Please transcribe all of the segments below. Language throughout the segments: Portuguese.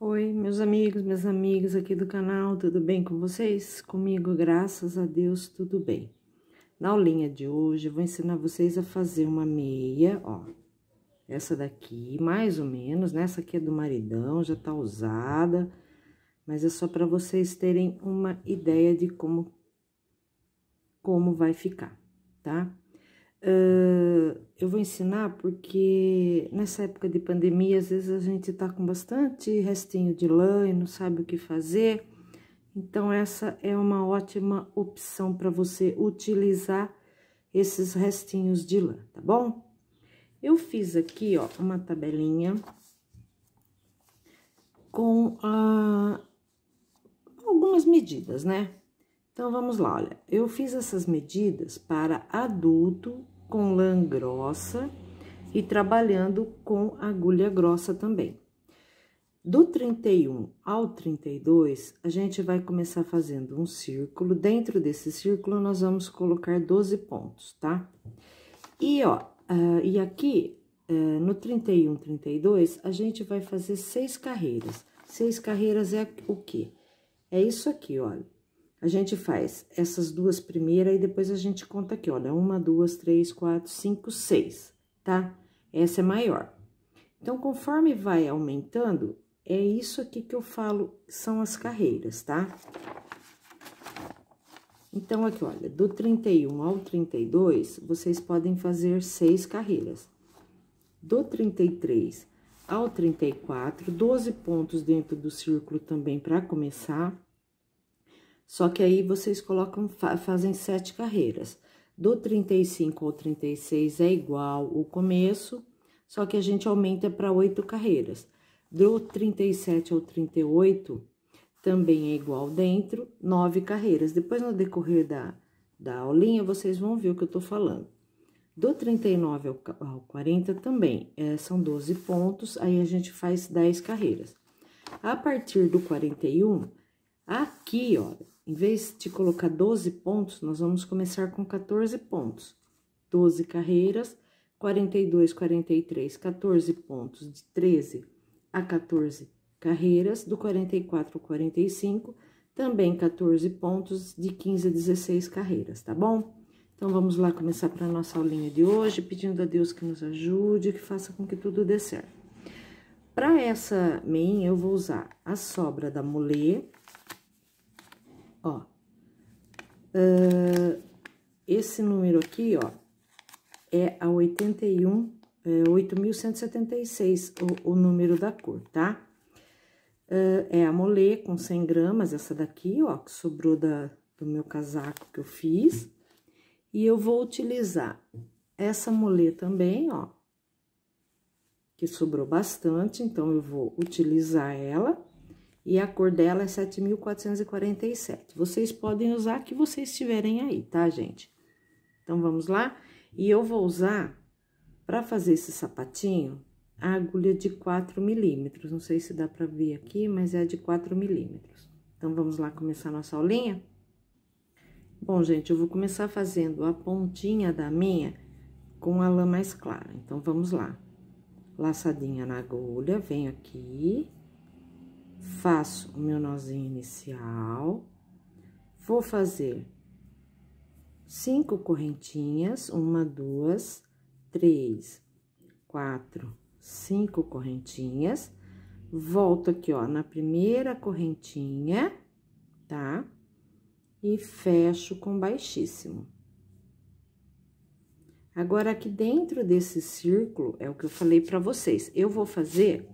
Oi, meus amigos, minhas amigas aqui do canal, tudo bem com vocês? Comigo, graças a Deus, tudo bem. Na aulinha de hoje, eu vou ensinar vocês a fazer uma meia, ó. Essa daqui, mais ou menos, né? Essa aqui é do maridão, já tá usada, mas é só para vocês terem uma ideia de como, como vai ficar, tá? Uh, eu vou ensinar porque nessa época de pandemia, às vezes a gente tá com bastante restinho de lã e não sabe o que fazer. Então, essa é uma ótima opção para você utilizar esses restinhos de lã, tá bom? Eu fiz aqui, ó, uma tabelinha com a... Ah, algumas medidas, né? Então, vamos lá, olha, eu fiz essas medidas para adulto com lã grossa e trabalhando com agulha grossa também. Do 31 ao 32, a gente vai começar fazendo um círculo. Dentro desse círculo, nós vamos colocar 12 pontos, tá? E, ó, uh, e aqui, uh, no 31, 32, a gente vai fazer seis carreiras. Seis carreiras é o quê? É isso aqui, olha. A gente faz essas duas primeiras e depois a gente conta aqui, olha, uma, duas, três, quatro, cinco, seis, tá? Essa é maior. Então, conforme vai aumentando, é isso aqui que eu falo, são as carreiras, tá? Então, aqui, olha, do 31 ao 32, vocês podem fazer seis carreiras. Do 33 ao 34, 12 pontos dentro do círculo também para começar só que aí vocês colocam, fazem sete carreiras. Do 35 ao 36 é igual o começo, só que a gente aumenta para oito carreiras. Do 37 ao 38 também é igual dentro, nove carreiras. Depois, no decorrer da, da aulinha, vocês vão ver o que eu tô falando. Do 39 ao 40 também é, são 12 pontos, aí a gente faz 10 carreiras. A partir do 41, aqui, olha, em vez de colocar 12 pontos, nós vamos começar com 14 pontos. 12 carreiras, 42, 43, 14 pontos, de 13 a 14 carreiras, do 44 ao 45, também 14 pontos, de 15 a 16 carreiras, tá bom? Então, vamos lá começar para nossa aulinha de hoje, pedindo a Deus que nos ajude, que faça com que tudo dê certo. Para essa meinha, eu vou usar a sobra da molê, ó. Uh, esse número aqui, ó, é a 81, é 8.176, o, o número da cor, tá? Uh, é a molê com 100 gramas, essa daqui, ó, que sobrou da, do meu casaco que eu fiz. E eu vou utilizar essa molê também, ó, que sobrou bastante, então eu vou utilizar ela e a cor dela é 7.447. Vocês podem usar a que vocês tiverem aí, tá, gente? Então, vamos lá? E eu vou usar, para fazer esse sapatinho, a agulha de 4 milímetros. Não sei se dá para ver aqui, mas é de 4 milímetros. Então, vamos lá começar nossa aulinha? Bom, gente, eu vou começar fazendo a pontinha da minha com a lã mais clara. Então, vamos lá. Laçadinha na agulha, venho aqui faço o meu nozinho inicial, vou fazer cinco correntinhas, uma, duas, três, quatro, cinco correntinhas, volto aqui, ó, na primeira correntinha, tá? E fecho com baixíssimo. Agora, aqui dentro desse círculo, é o que eu falei pra vocês, eu vou fazer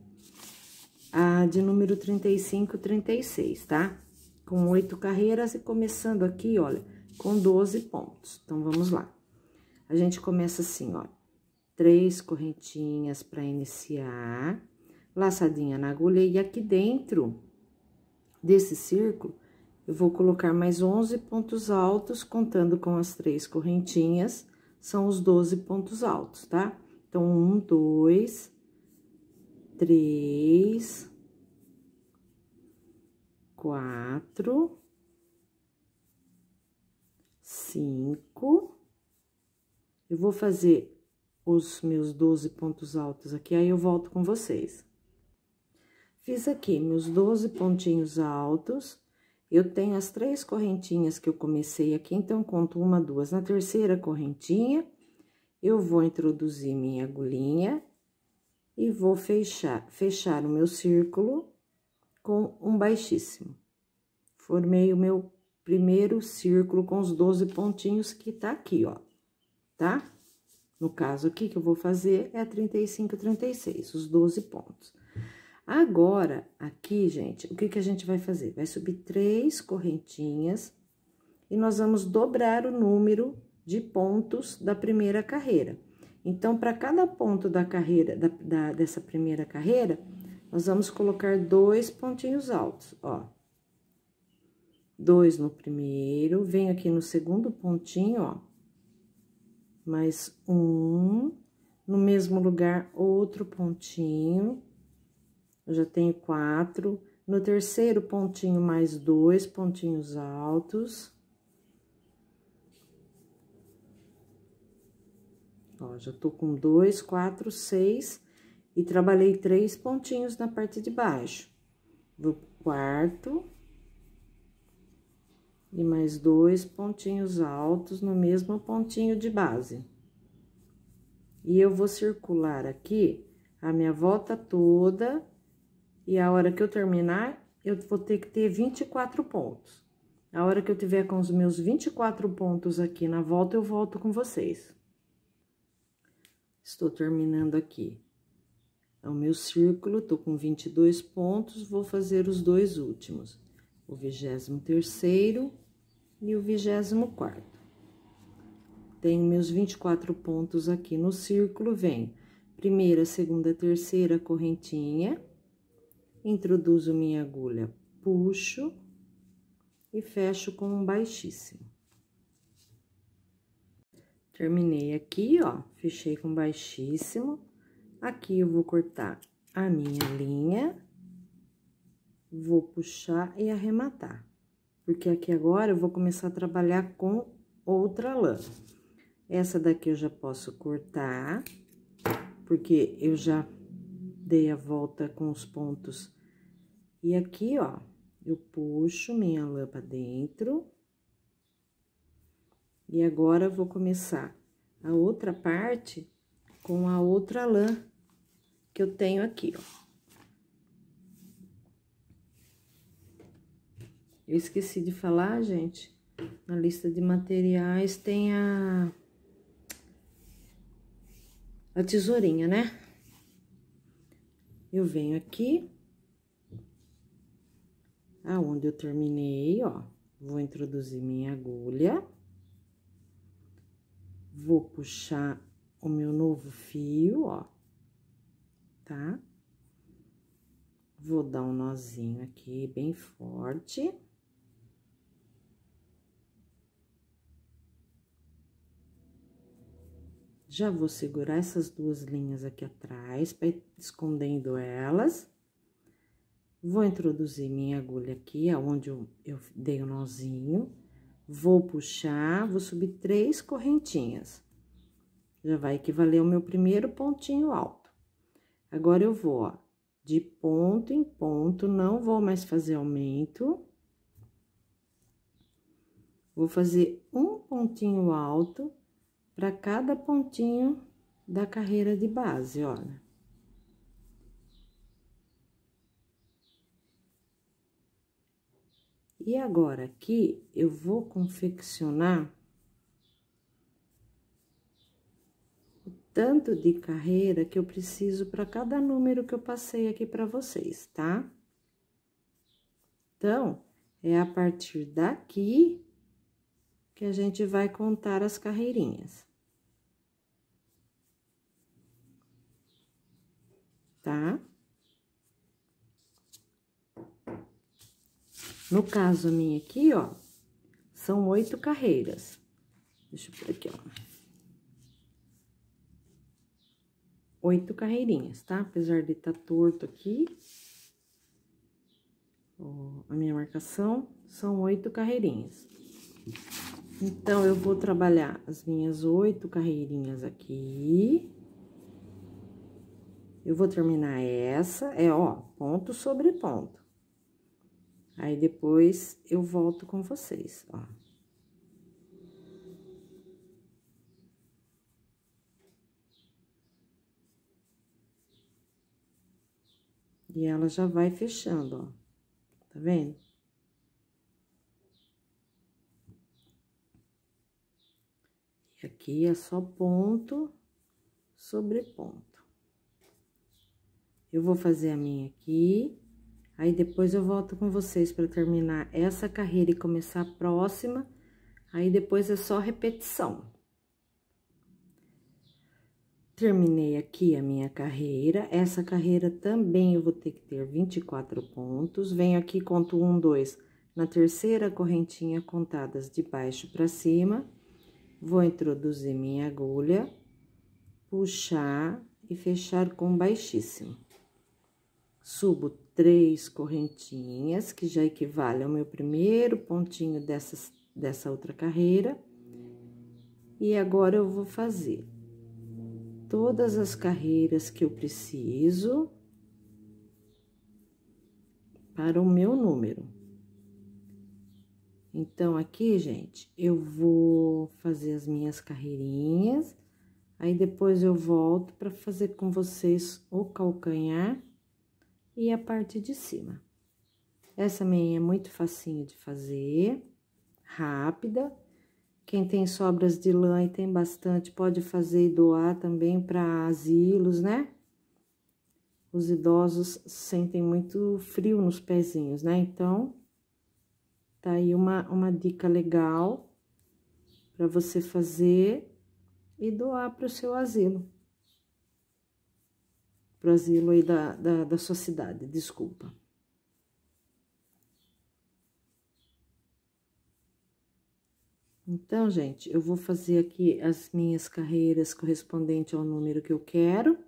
a de número 35, 36, tá? Com oito carreiras e começando aqui, olha, com 12 pontos. Então, vamos lá. A gente começa assim, ó, três correntinhas para iniciar, laçadinha na agulha, e aqui dentro desse círculo, eu vou colocar mais 11 pontos altos, contando com as três correntinhas, são os 12 pontos altos, tá? Então, um, dois, três, quatro, cinco. Eu vou fazer os meus 12 pontos altos aqui, aí eu volto com vocês. Fiz aqui meus 12 pontinhos altos. Eu tenho as três correntinhas que eu comecei aqui, então, conto uma, duas. Na terceira correntinha, eu vou introduzir minha agulhinha e vou fechar, fechar o meu círculo com um baixíssimo. Formei o meu primeiro círculo com os 12 pontinhos que tá aqui, ó, tá? No caso aqui, que eu vou fazer é 35, 36, os 12 pontos. Agora, aqui, gente, o que que a gente vai fazer? Vai subir três correntinhas e nós vamos dobrar o número de pontos da primeira carreira. Então, para cada ponto da carreira, da, da, dessa primeira carreira, nós vamos colocar dois pontinhos altos, ó. Dois no primeiro, venho aqui no segundo pontinho, ó. Mais um, no mesmo lugar, outro pontinho. Eu já tenho quatro. No terceiro pontinho, mais dois pontinhos altos. ó, já tô com dois, quatro, seis, e trabalhei três pontinhos na parte de baixo. Vou quarto, e mais dois pontinhos altos no mesmo pontinho de base. E eu vou circular aqui a minha volta toda, e a hora que eu terminar, eu vou ter que ter 24 pontos. A hora que eu tiver com os meus 24 pontos aqui na volta, eu volto com vocês. Estou terminando aqui. É o meu círculo, tô com 22 pontos, vou fazer os dois últimos. O vigésimo terceiro e o vigésimo quarto. Tenho meus 24 pontos aqui no círculo, venho primeira, segunda, terceira correntinha, introduzo minha agulha, puxo e fecho com um baixíssimo. Terminei aqui, ó, fechei com baixíssimo. Aqui eu vou cortar a minha linha, vou puxar e arrematar. Porque aqui agora eu vou começar a trabalhar com outra lã. Essa daqui eu já posso cortar, porque eu já dei a volta com os pontos. E aqui, ó, eu puxo minha lã pra dentro, e agora, vou começar a outra parte com a outra lã que eu tenho aqui, ó. Eu esqueci de falar, gente, na lista de materiais tem a... A tesourinha, né? Eu venho aqui, aonde eu terminei, ó, vou introduzir minha agulha vou puxar o meu novo fio, ó, tá? Vou dar um nozinho aqui bem forte. Já vou segurar essas duas linhas aqui atrás, pra ir escondendo elas. Vou introduzir minha agulha aqui, aonde eu, eu dei o um nozinho Vou puxar, vou subir três correntinhas. Já vai equivaler ao meu primeiro pontinho alto. Agora, eu vou, ó, de ponto em ponto, não vou mais fazer aumento. Vou fazer um pontinho alto para cada pontinho da carreira de base, olha. E agora aqui, eu vou confeccionar o tanto de carreira que eu preciso para cada número que eu passei aqui para vocês, tá? Então, é a partir daqui que a gente vai contar as carreirinhas. Tá? No caso, a minha aqui, ó, são oito carreiras. Deixa eu pôr aqui, ó. Oito carreirinhas, tá? Apesar de estar tá torto aqui, ó, a minha marcação são oito carreirinhas. Então, eu vou trabalhar as minhas oito carreirinhas aqui. Eu vou terminar essa, é ó, ponto sobre ponto. Aí, depois, eu volto com vocês, ó. E ela já vai fechando, ó. Tá vendo? E aqui é só ponto sobre ponto. Eu vou fazer a minha aqui. Aí depois eu volto com vocês para terminar essa carreira e começar a próxima. Aí depois é só repetição. Terminei aqui a minha carreira. Essa carreira também eu vou ter que ter 24 pontos. Venho aqui, conto um, dois. Na terceira correntinha, contadas de baixo para cima. Vou introduzir minha agulha, puxar e fechar com baixíssimo. Subo três correntinhas, que já equivale ao meu primeiro pontinho dessas, dessa outra carreira. E agora, eu vou fazer todas as carreiras que eu preciso para o meu número. Então, aqui, gente, eu vou fazer as minhas carreirinhas, aí depois eu volto para fazer com vocês o calcanhar e a parte de cima. Essa meia é muito facinho de fazer, rápida. Quem tem sobras de lã e tem bastante, pode fazer e doar também para asilos, né? Os idosos sentem muito frio nos pezinhos, né? Então, tá aí uma, uma dica legal para você fazer e doar para o seu asilo pro asilo aí da, da, da sua cidade, desculpa. Então, gente, eu vou fazer aqui as minhas carreiras correspondente ao número que eu quero,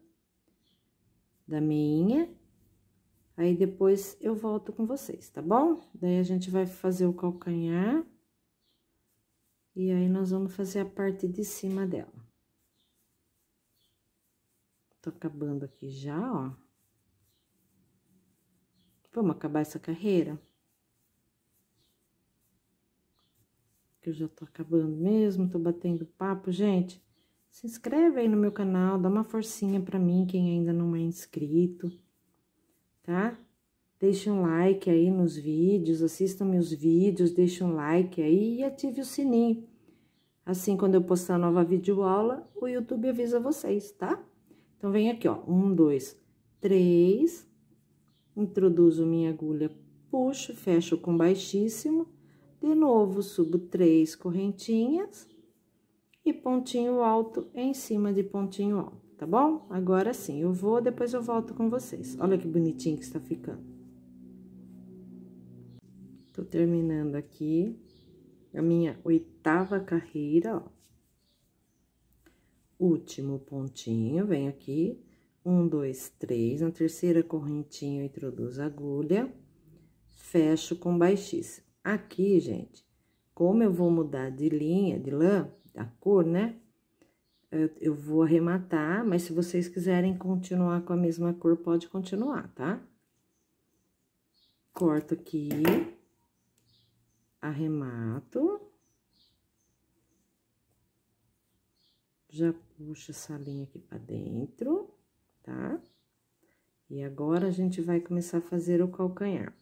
da minha. Aí, depois, eu volto com vocês, tá bom? Daí, a gente vai fazer o calcanhar. E aí, nós vamos fazer a parte de cima dela. Tô acabando aqui já, ó. Vamos acabar essa carreira? Que eu já tô acabando mesmo, tô batendo papo, gente. Se inscreve aí no meu canal, dá uma forcinha pra mim, quem ainda não é inscrito, tá? Deixe um like aí nos vídeos, assista meus vídeos, deixe um like aí e ative o sininho. Assim, quando eu postar nova videoaula, o YouTube avisa vocês, tá? Então, vem aqui, ó, um, dois, três, introduzo minha agulha, puxo, fecho com baixíssimo, de novo, subo três correntinhas e pontinho alto em cima de pontinho alto, tá bom? Agora sim, eu vou, depois eu volto com vocês. Olha que bonitinho que está ficando. Tô terminando aqui a minha oitava carreira, ó último pontinho, venho aqui, um, dois, três, na terceira correntinha eu introduzo a agulha, fecho com baixíssimo. Aqui, gente, como eu vou mudar de linha, de lã, da cor, né? eu vou arrematar, mas se vocês quiserem continuar com a mesma cor, pode continuar, tá? Corto aqui, arremato. já puxa essa linha aqui pra dentro, tá? E agora, a gente vai começar a fazer o calcanhar.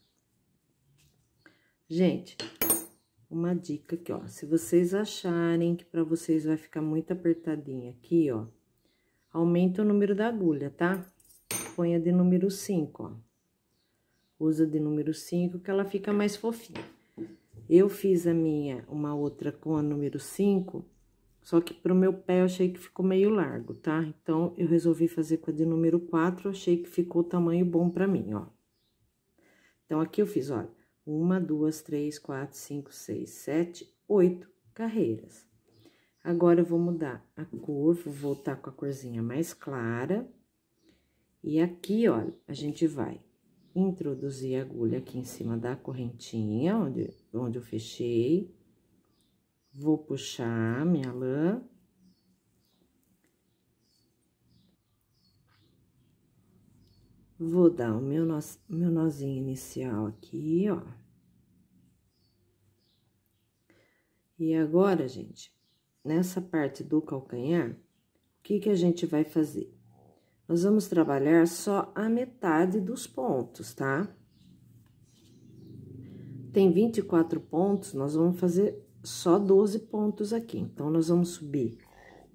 Gente, uma dica aqui, ó. Se vocês acharem que pra vocês vai ficar muito apertadinha aqui, ó. Aumenta o número da agulha, tá? Ponha de número 5, ó. Usa de número 5, que ela fica mais fofinha. Eu fiz a minha, uma outra com a número 5, só que pro meu pé eu achei que ficou meio largo, tá? Então, eu resolvi fazer com a de número 4, achei que ficou o tamanho bom pra mim, ó. Então, aqui eu fiz, olha, uma, duas, três, quatro, cinco, seis, sete, oito carreiras. Agora, eu vou mudar a cor, vou voltar com a corzinha mais clara. E aqui, olha, a gente vai introduzir a agulha aqui em cima da correntinha, onde, onde eu fechei Vou puxar minha lã. Vou dar o meu, noz, meu nozinho inicial aqui, ó. E agora, gente, nessa parte do calcanhar, o que que a gente vai fazer? Nós vamos trabalhar só a metade dos pontos, tá? Tem 24 pontos, nós vamos fazer só 12 pontos aqui. Então, nós vamos subir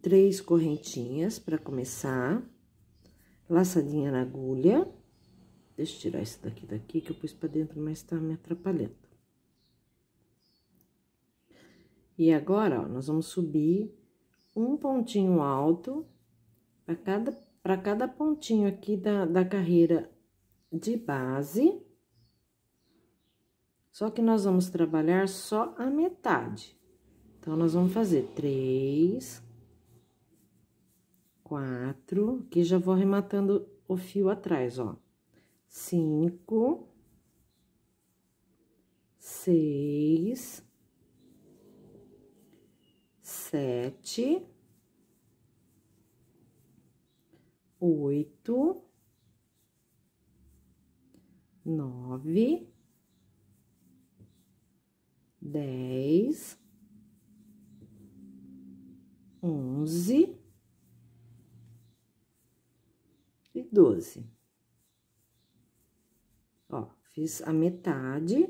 três correntinhas para começar. Laçadinha na agulha. Deixa eu tirar isso daqui daqui, que eu pus para dentro, mas tá me atrapalhando. E agora, ó, nós vamos subir um pontinho alto para cada, cada pontinho aqui da, da carreira de base só que nós vamos trabalhar só a metade. Então, nós vamos fazer três, quatro, que já vou arrematando o fio atrás, ó. Cinco, seis, sete, oito, nove, dez, onze e doze. Ó, fiz a metade,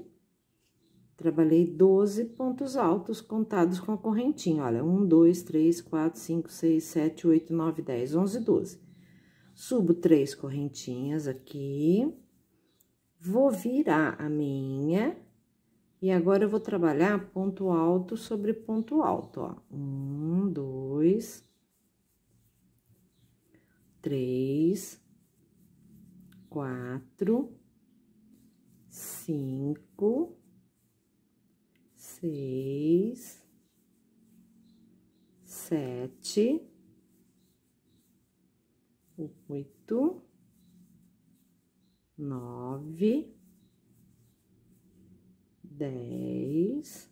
trabalhei doze pontos altos contados com a correntinha. Olha, um, dois, três, quatro, cinco, seis, sete, oito, nove, dez, onze, doze. Subo três correntinhas aqui, vou virar a minha e agora, eu vou trabalhar ponto alto sobre ponto alto, ó. Um, dois, três, quatro, cinco, seis, sete, oito, nove, dez,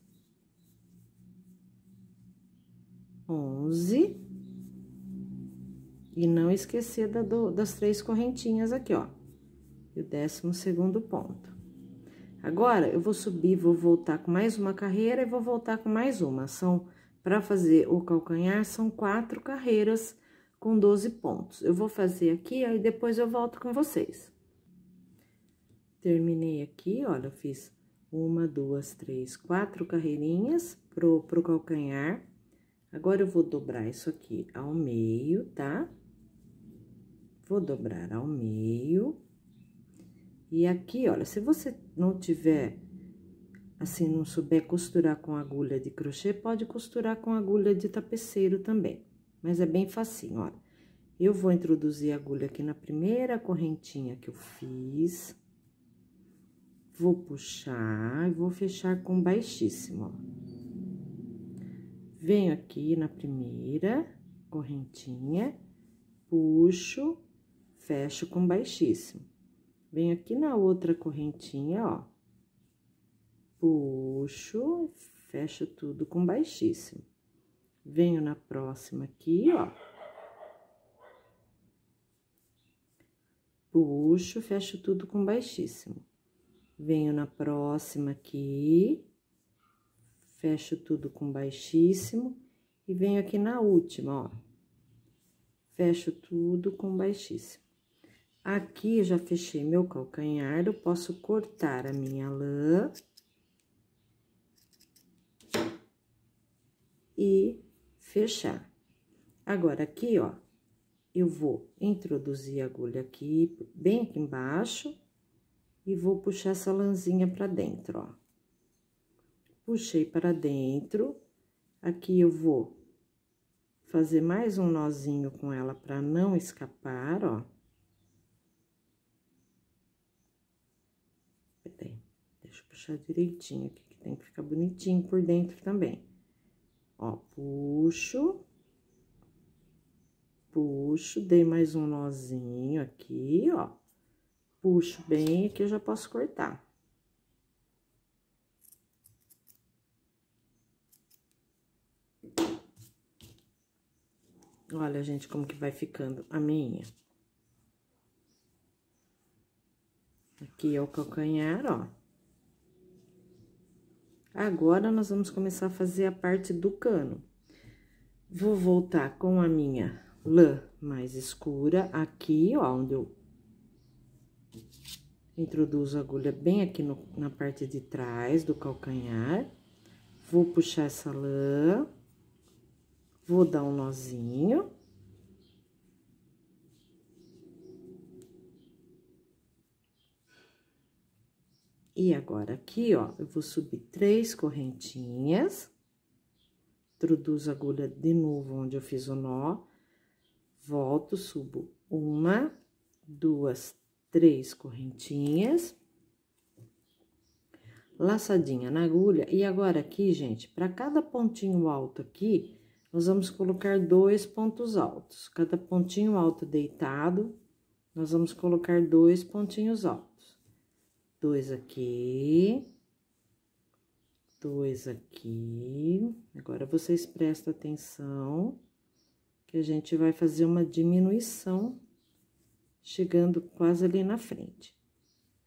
onze. E não esquecer da, do, das três correntinhas aqui, ó. E o décimo segundo ponto. Agora, eu vou subir, vou voltar com mais uma carreira e vou voltar com mais uma. São, para fazer o calcanhar, são quatro carreiras com 12 pontos. Eu vou fazer aqui, aí depois eu volto com vocês. Terminei aqui, olha, eu fiz uma, duas, três, quatro carreirinhas pro, pro calcanhar. Agora, eu vou dobrar isso aqui ao meio, tá? Vou dobrar ao meio. E aqui, olha, se você não tiver, assim, não souber costurar com agulha de crochê, pode costurar com agulha de tapeceiro também. Mas é bem facinho, olha. Eu vou introduzir a agulha aqui na primeira correntinha que eu fiz. Vou puxar e vou fechar com baixíssimo, Venho aqui na primeira correntinha, puxo, fecho com baixíssimo. Venho aqui na outra correntinha, ó. Puxo, fecho tudo com baixíssimo. Venho na próxima aqui, ó. Puxo, fecho tudo com baixíssimo venho na próxima aqui, fecho tudo com baixíssimo e venho aqui na última, ó. Fecho tudo com baixíssimo. Aqui, já fechei meu calcanhar, eu posso cortar a minha lã. E fechar. Agora, aqui, ó, eu vou introduzir a agulha aqui, bem aqui embaixo e vou puxar essa lãzinha pra dentro, ó. Puxei para dentro, aqui eu vou fazer mais um nozinho com ela para não escapar, ó. Peraí, deixa eu puxar direitinho aqui, que tem que ficar bonitinho por dentro também. Ó, puxo, puxo, dei mais um nozinho aqui, ó puxo bem, aqui eu já posso cortar. Olha, gente, como que vai ficando a minha. Aqui é o calcanhar, ó. Agora, nós vamos começar a fazer a parte do cano. Vou voltar com a minha lã mais escura aqui, ó, onde eu Introduzo a agulha bem aqui no, na parte de trás do calcanhar. Vou puxar essa lã. Vou dar um nozinho. E agora, aqui, ó, eu vou subir três correntinhas. Introduzo a agulha de novo onde eu fiz o nó. Volto, subo uma, duas, três correntinhas, laçadinha na agulha. E agora aqui, gente, para cada pontinho alto aqui, nós vamos colocar dois pontos altos. Cada pontinho alto deitado, nós vamos colocar dois pontinhos altos. Dois aqui, dois aqui. Agora, vocês prestam atenção que a gente vai fazer uma diminuição chegando quase ali na frente.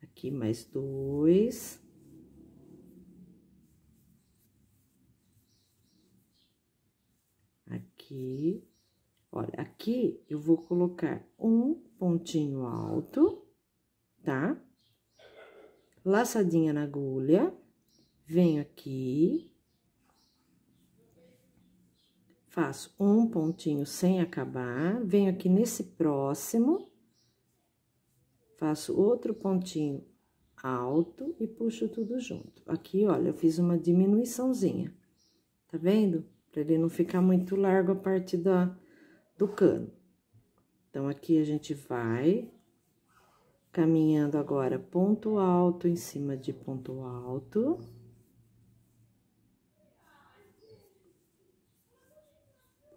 Aqui mais dois. Aqui. Olha, aqui eu vou colocar um pontinho alto, tá? Laçadinha na agulha, venho aqui, faço um pontinho sem acabar, venho aqui nesse próximo, Faço outro pontinho alto e puxo tudo junto. Aqui, olha, eu fiz uma diminuiçãozinha, tá vendo? Pra ele não ficar muito largo a parte da, do cano. Então, aqui a gente vai caminhando agora ponto alto em cima de ponto alto.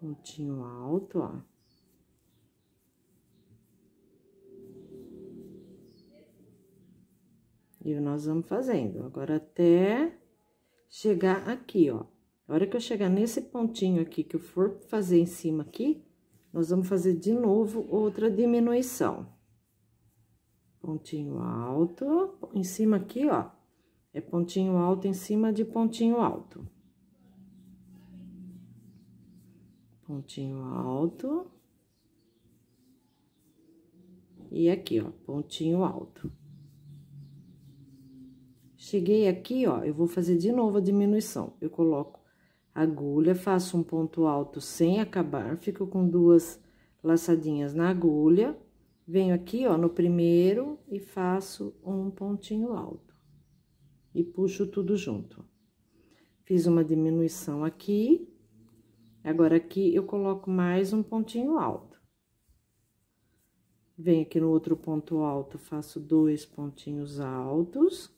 Pontinho alto, ó. E nós vamos fazendo. Agora, até chegar aqui, ó. A hora que eu chegar nesse pontinho aqui, que eu for fazer em cima aqui, nós vamos fazer de novo outra diminuição. Pontinho alto, em cima aqui, ó. É pontinho alto em cima de pontinho alto. Pontinho alto. E aqui, ó, pontinho alto. Cheguei aqui, ó, eu vou fazer de novo a diminuição. Eu coloco agulha, faço um ponto alto sem acabar, fico com duas laçadinhas na agulha, venho aqui, ó, no primeiro e faço um pontinho alto. E puxo tudo junto. Fiz uma diminuição aqui, agora aqui eu coloco mais um pontinho alto. Venho aqui no outro ponto alto, faço dois pontinhos altos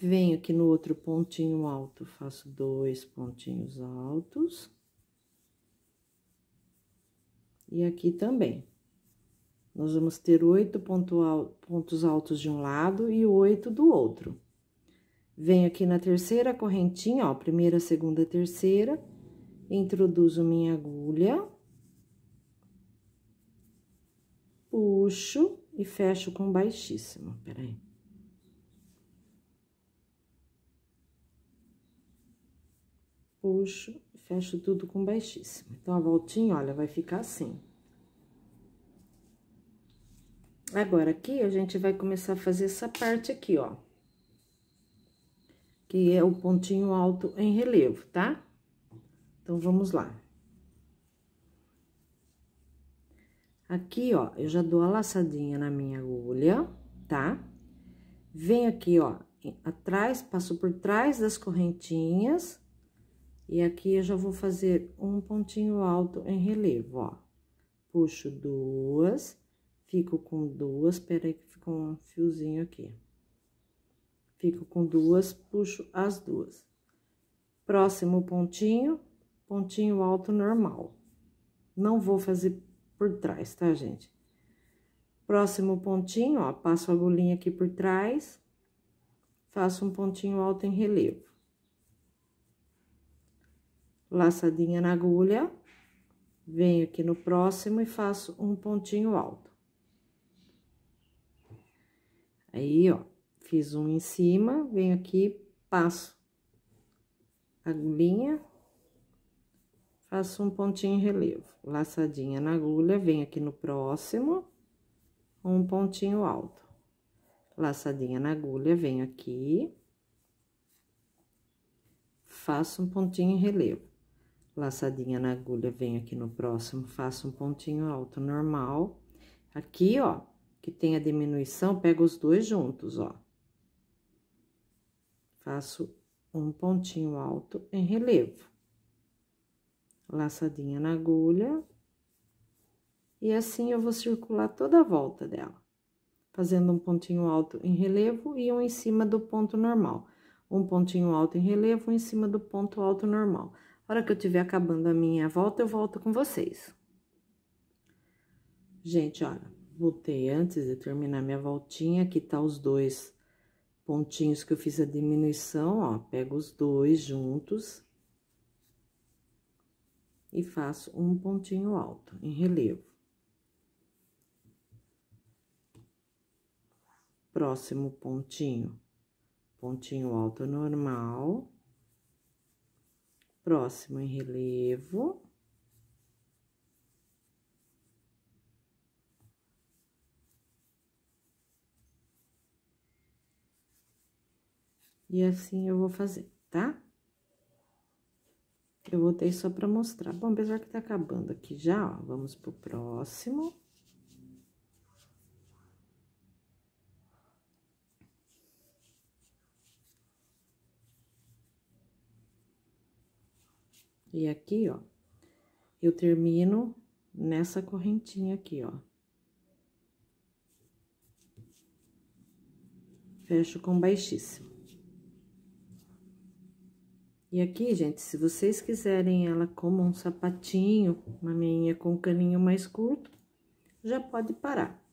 Venho aqui no outro pontinho alto, faço dois pontinhos altos. E aqui também. Nós vamos ter oito pontos altos de um lado e oito do outro. Venho aqui na terceira correntinha, ó, primeira, segunda, terceira, introduzo minha agulha, puxo e fecho com baixíssimo, peraí. puxo, fecho tudo com baixíssimo. Então, a voltinha, olha, vai ficar assim. Agora, aqui, a gente vai começar a fazer essa parte aqui, ó. Que é o pontinho alto em relevo, tá? Então, vamos lá. Aqui, ó, eu já dou a laçadinha na minha agulha, tá? Venho aqui, ó, atrás, passo por trás das correntinhas e aqui eu já vou fazer um pontinho alto em relevo, ó. Puxo duas, fico com duas, peraí que ficou um fiozinho aqui. Fico com duas, puxo as duas. Próximo pontinho, pontinho alto normal. Não vou fazer por trás, tá, gente? Próximo pontinho, ó, passo a agulhinha aqui por trás, faço um pontinho alto em relevo laçadinha na agulha, venho aqui no próximo e faço um pontinho alto. Aí, ó, fiz um em cima, venho aqui, passo agulhinha, faço um pontinho em relevo, laçadinha na agulha, venho aqui no próximo, um pontinho alto. Laçadinha na agulha, venho aqui, faço um pontinho em relevo laçadinha na agulha, venho aqui no próximo, faço um pontinho alto normal. Aqui, ó, que tem a diminuição, pego os dois juntos, ó. Faço um pontinho alto em relevo. Laçadinha na agulha. E assim, eu vou circular toda a volta dela. Fazendo um pontinho alto em relevo e um em cima do ponto normal. Um pontinho alto em relevo, um em cima do ponto alto normal. A hora que eu tiver acabando a minha volta, eu volto com vocês. Gente, olha, voltei antes de terminar minha voltinha, aqui tá os dois pontinhos que eu fiz a diminuição, ó, pego os dois juntos e faço um pontinho alto em relevo. Próximo pontinho, pontinho alto normal próximo em relevo. E assim eu vou fazer, tá? Eu voltei só pra mostrar. Bom, apesar que tá acabando aqui já, ó, vamos pro próximo. E aqui, ó, eu termino nessa correntinha aqui, ó. Fecho com baixíssimo. E aqui, gente, se vocês quiserem ela como um sapatinho, uma meinha com um caninho mais curto, já pode parar.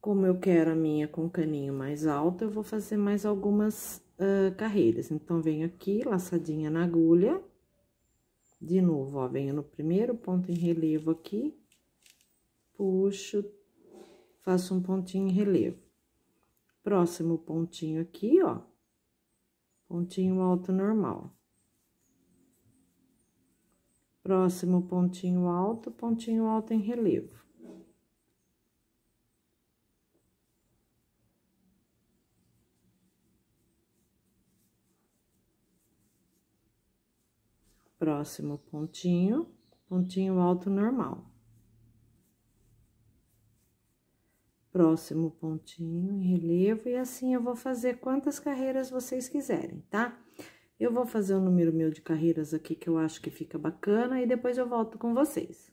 Como eu quero a minha com caninho mais alto, eu vou fazer mais algumas uh, carreiras. Então, venho aqui, laçadinha na agulha. De novo, ó, venho no primeiro ponto em relevo aqui. Puxo, faço um pontinho em relevo. Próximo pontinho aqui, ó. Pontinho alto normal. Próximo pontinho alto, pontinho alto em relevo. Próximo pontinho, pontinho alto normal. Próximo pontinho em relevo, e assim eu vou fazer quantas carreiras vocês quiserem, tá? Eu vou fazer um número meu de carreiras aqui que eu acho que fica bacana, e depois eu volto com vocês.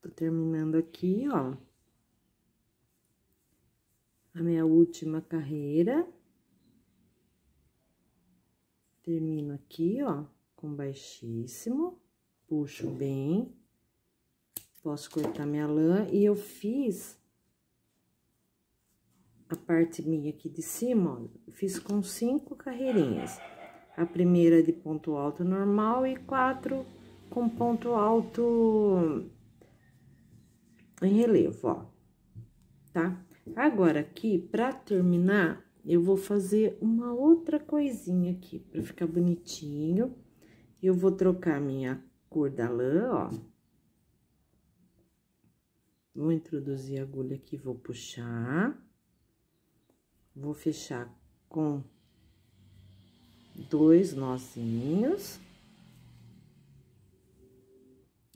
Tô terminando aqui, ó. A minha última carreira. Termino aqui, ó com baixíssimo, puxo bem, posso cortar minha lã, e eu fiz a parte minha aqui de cima, ó, fiz com cinco carreirinhas. A primeira de ponto alto normal e quatro com ponto alto em relevo, ó, tá? Agora, aqui, pra terminar, eu vou fazer uma outra coisinha aqui, pra ficar bonitinho. Eu vou trocar minha cor da lã, ó. Vou introduzir a agulha aqui, vou puxar. Vou fechar com dois nozinhos.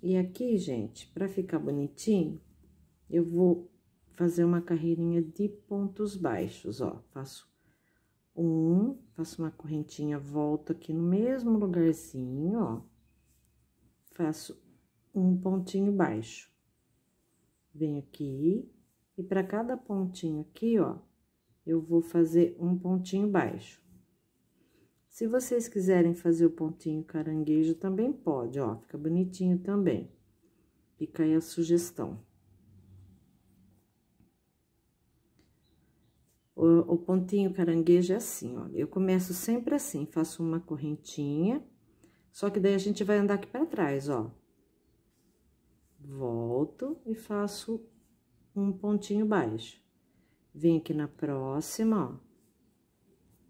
E aqui, gente, pra ficar bonitinho, eu vou fazer uma carreirinha de pontos baixos, ó. Faço um, faço uma correntinha, volto aqui no mesmo lugarzinho, ó. Faço um pontinho baixo. Venho aqui, e para cada pontinho aqui, ó, eu vou fazer um pontinho baixo. Se vocês quiserem fazer o pontinho caranguejo, também pode, ó, fica bonitinho também. Fica aí a sugestão. O, o pontinho caranguejo é assim, ó. Eu começo sempre assim, faço uma correntinha, só que daí a gente vai andar aqui pra trás, ó. Volto e faço um pontinho baixo. Vem aqui na próxima, ó.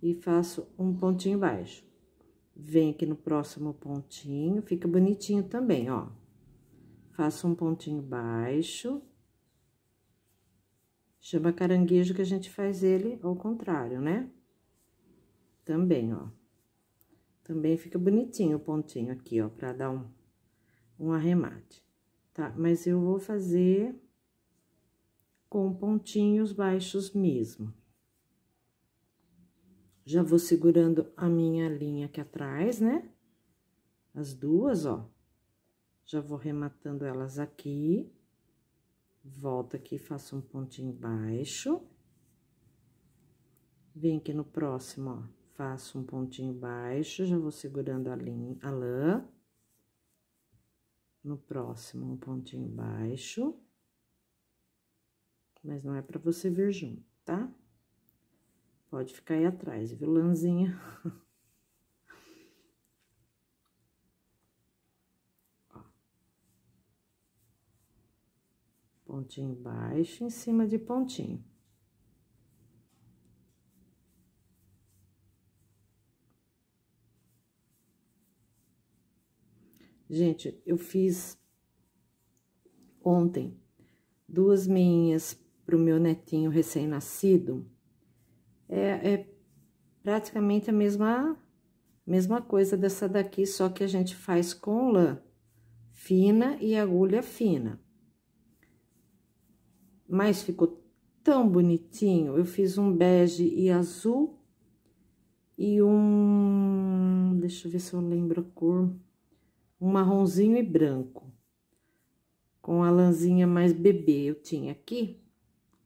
E faço um pontinho baixo. Vem aqui no próximo pontinho, fica bonitinho também, ó. Faço um pontinho baixo Chama caranguejo que a gente faz ele ao contrário, né? Também, ó. Também fica bonitinho o pontinho aqui, ó, pra dar um, um arremate, tá? Mas eu vou fazer com pontinhos baixos mesmo. Já vou segurando a minha linha aqui atrás, né? As duas, ó. Já vou rematando elas aqui. Volta aqui, faço um pontinho baixo. Vem aqui no próximo, ó, faço um pontinho baixo, já vou segurando a, linha, a lã. No próximo, um pontinho baixo. Mas não é pra você vir junto, tá? Pode ficar aí atrás, viu, lãzinha? pontinho baixo em cima de pontinho. Gente, eu fiz ontem duas meinhas para o meu netinho recém-nascido. É, é, praticamente a mesma, mesma coisa dessa daqui, só que a gente faz com lã fina e agulha fina mas ficou tão bonitinho. Eu fiz um bege e azul e um... deixa eu ver se eu lembro a cor. Um marronzinho e branco. Com a lãzinha mais bebê eu tinha aqui.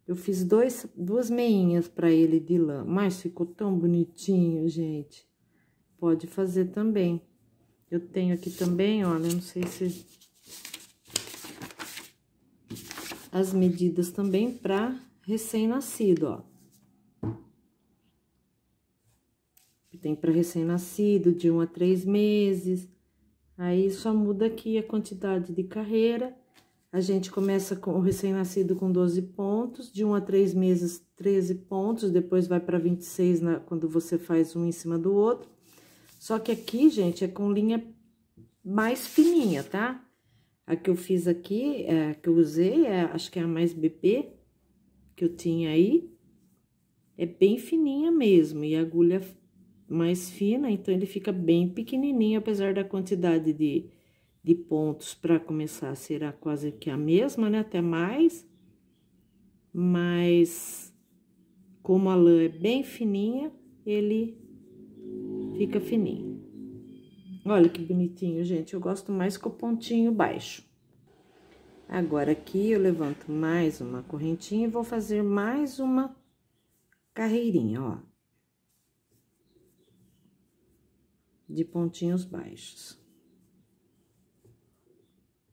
Eu fiz dois, duas meinhas para ele de lã, mas ficou tão bonitinho, gente. Pode fazer também. Eu tenho aqui também, olha, não sei se as medidas também para recém-nascido, ó. Tem para recém-nascido de 1 um a 3 meses. Aí só muda aqui a quantidade de carreira. A gente começa com o recém-nascido com 12 pontos, de 1 um a 3 meses 13 pontos, depois vai para 26 na, quando você faz um em cima do outro. Só que aqui, gente, é com linha mais fininha, tá? A que eu fiz aqui, é, a que eu usei, é, acho que é a mais bebê que eu tinha aí. É bem fininha mesmo, e a agulha mais fina, então ele fica bem pequenininho, apesar da quantidade de, de pontos para começar a ser quase que a mesma, né? Até mais. Mas, como a lã é bem fininha, ele fica fininho. Olha que bonitinho, gente. Eu gosto mais com o pontinho baixo. Agora, aqui eu levanto mais uma correntinha e vou fazer mais uma carreirinha, ó. De pontinhos baixos.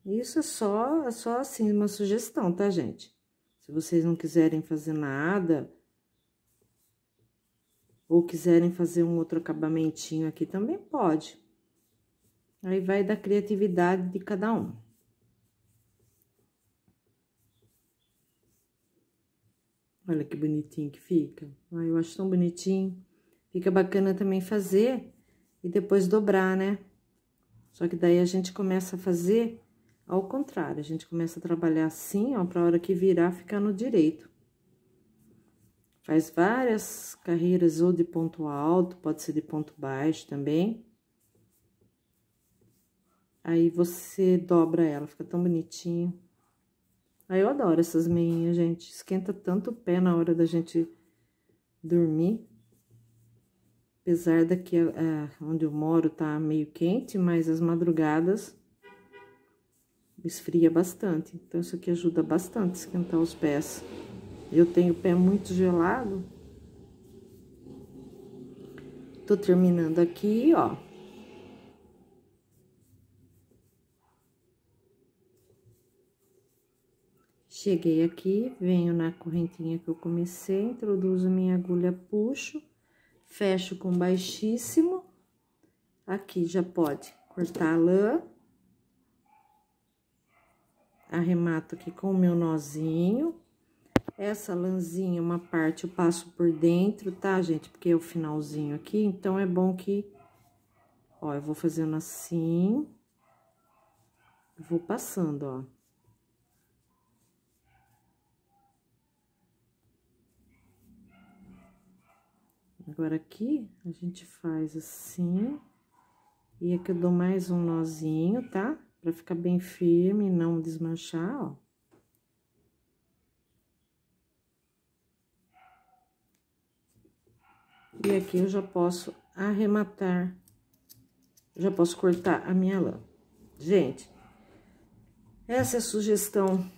Isso é só, é só assim, uma sugestão, tá, gente? Se vocês não quiserem fazer nada, ou quiserem fazer um outro acabamentinho aqui, também pode. Aí vai da criatividade de cada um. Olha que bonitinho que fica. Ai, eu acho tão bonitinho. Fica bacana também fazer e depois dobrar, né? Só que daí a gente começa a fazer ao contrário. A gente começa a trabalhar assim, ó, pra hora que virar ficar no direito. Faz várias carreiras ou de ponto alto, pode ser de ponto baixo também. Aí você dobra ela, fica tão bonitinho. Aí eu adoro essas meinhas, gente. Esquenta tanto o pé na hora da gente dormir. Apesar daqui é, é, onde eu moro tá meio quente, mas as madrugadas esfria bastante. Então, isso aqui ajuda bastante a esquentar os pés. Eu tenho o pé muito gelado. Tô terminando aqui, ó. Cheguei aqui, venho na correntinha que eu comecei, introduzo minha agulha, puxo, fecho com baixíssimo. Aqui já pode cortar a lã. Arremato aqui com o meu nozinho. Essa lãzinha, uma parte eu passo por dentro, tá, gente? Porque é o finalzinho aqui, então é bom que... Ó, eu vou fazendo assim. Vou passando, ó. Agora, aqui, a gente faz assim. E aqui eu dou mais um nozinho, tá? Pra ficar bem firme e não desmanchar, ó. E aqui eu já posso arrematar, já posso cortar a minha lã. Gente, essa é a sugestão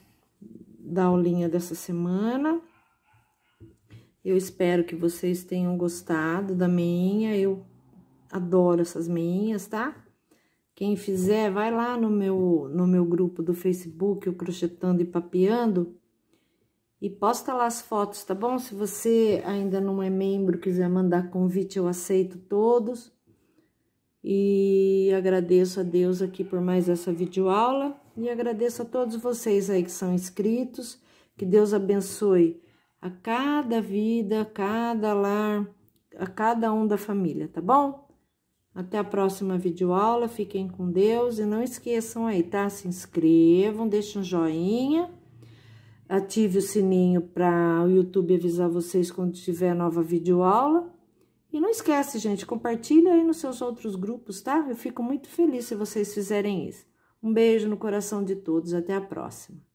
da aulinha dessa semana. Eu espero que vocês tenham gostado da meinha, eu adoro essas meinhas, tá? Quem fizer, vai lá no meu, no meu grupo do Facebook, o Crochetando e Papeando, e posta lá as fotos, tá bom? Se você ainda não é membro, quiser mandar convite, eu aceito todos. E agradeço a Deus aqui por mais essa videoaula e agradeço a todos vocês aí que são inscritos. Que Deus abençoe a cada vida, a cada lar, a cada um da família, tá bom? Até a próxima videoaula, fiquem com Deus e não esqueçam aí, tá? Se inscrevam, deixem um joinha, ative o sininho para o YouTube avisar vocês quando tiver nova videoaula. E não esquece, gente, compartilha aí nos seus outros grupos, tá? Eu fico muito feliz se vocês fizerem isso. Um beijo no coração de todos, até a próxima.